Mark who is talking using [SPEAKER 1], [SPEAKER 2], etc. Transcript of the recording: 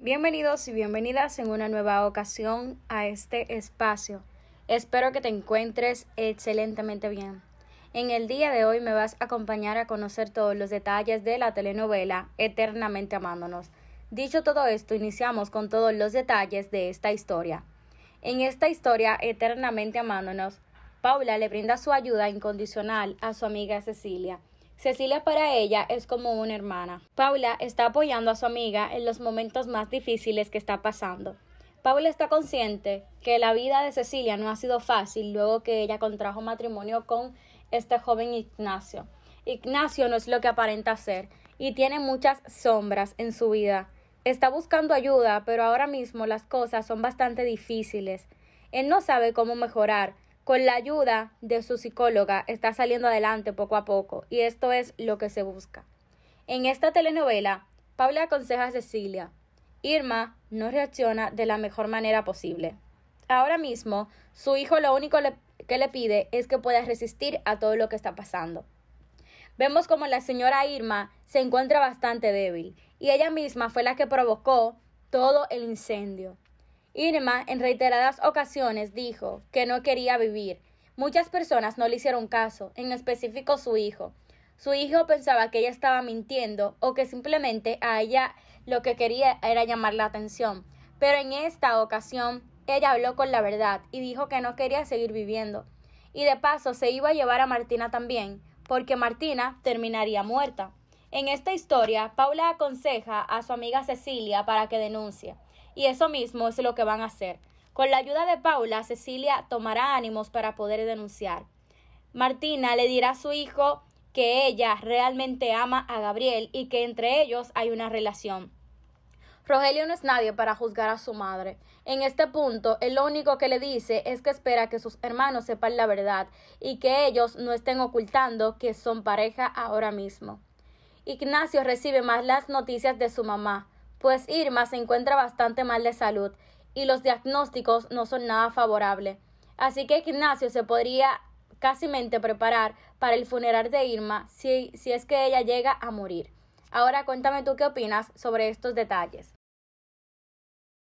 [SPEAKER 1] Bienvenidos y bienvenidas en una nueva ocasión a este espacio. Espero que te encuentres excelentemente bien. En el día de hoy me vas a acompañar a conocer todos los detalles de la telenovela Eternamente Amándonos. Dicho todo esto, iniciamos con todos los detalles de esta historia. En esta historia, Eternamente Amándonos, Paula le brinda su ayuda incondicional a su amiga Cecilia, Cecilia para ella es como una hermana. Paula está apoyando a su amiga en los momentos más difíciles que está pasando. Paula está consciente que la vida de Cecilia no ha sido fácil luego que ella contrajo matrimonio con este joven Ignacio. Ignacio no es lo que aparenta ser y tiene muchas sombras en su vida. Está buscando ayuda, pero ahora mismo las cosas son bastante difíciles. Él no sabe cómo mejorar, con la ayuda de su psicóloga está saliendo adelante poco a poco y esto es lo que se busca. En esta telenovela, Paula aconseja a Cecilia, Irma no reacciona de la mejor manera posible. Ahora mismo, su hijo lo único que le pide es que pueda resistir a todo lo que está pasando. Vemos como la señora Irma se encuentra bastante débil y ella misma fue la que provocó todo el incendio. Irma en reiteradas ocasiones dijo que no quería vivir. Muchas personas no le hicieron caso, en específico su hijo. Su hijo pensaba que ella estaba mintiendo o que simplemente a ella lo que quería era llamar la atención. Pero en esta ocasión ella habló con la verdad y dijo que no quería seguir viviendo. Y de paso se iba a llevar a Martina también, porque Martina terminaría muerta. En esta historia, Paula aconseja a su amiga Cecilia para que denuncie. Y eso mismo es lo que van a hacer. Con la ayuda de Paula, Cecilia tomará ánimos para poder denunciar. Martina le dirá a su hijo que ella realmente ama a Gabriel y que entre ellos hay una relación. Rogelio no es nadie para juzgar a su madre. En este punto, el único que le dice es que espera que sus hermanos sepan la verdad y que ellos no estén ocultando que son pareja ahora mismo. Ignacio recibe más las noticias de su mamá pues Irma se encuentra bastante mal de salud y los diagnósticos no son nada favorables. Así que Ignacio se podría casi mente preparar para el funeral de Irma si, si es que ella llega a morir. Ahora cuéntame tú qué opinas sobre estos detalles.